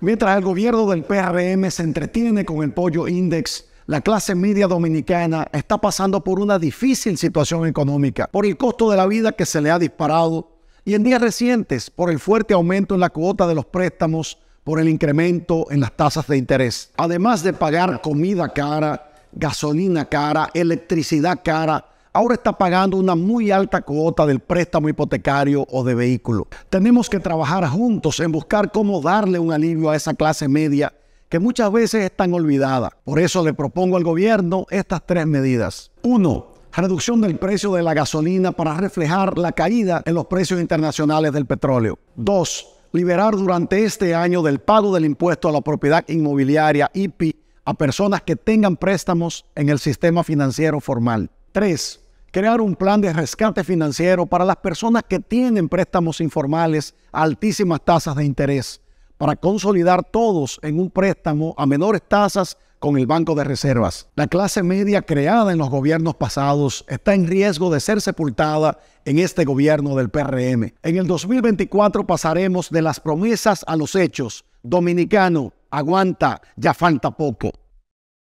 Mientras el gobierno del PRM se entretiene con el pollo index, la clase media dominicana está pasando por una difícil situación económica, por el costo de la vida que se le ha disparado y en días recientes por el fuerte aumento en la cuota de los préstamos, por el incremento en las tasas de interés. Además de pagar comida cara, gasolina cara, electricidad cara, ahora está pagando una muy alta cuota del préstamo hipotecario o de vehículo. Tenemos que trabajar juntos en buscar cómo darle un alivio a esa clase media que muchas veces es tan olvidada. Por eso le propongo al gobierno estas tres medidas. 1. reducción del precio de la gasolina para reflejar la caída en los precios internacionales del petróleo. 2. liberar durante este año del pago del impuesto a la propiedad inmobiliaria IPI a personas que tengan préstamos en el sistema financiero formal. 3 crear un plan de rescate financiero para las personas que tienen préstamos informales a altísimas tasas de interés, para consolidar todos en un préstamo a menores tasas con el Banco de Reservas. La clase media creada en los gobiernos pasados está en riesgo de ser sepultada en este gobierno del PRM. En el 2024 pasaremos de las promesas a los hechos. Dominicano, aguanta, ya falta poco.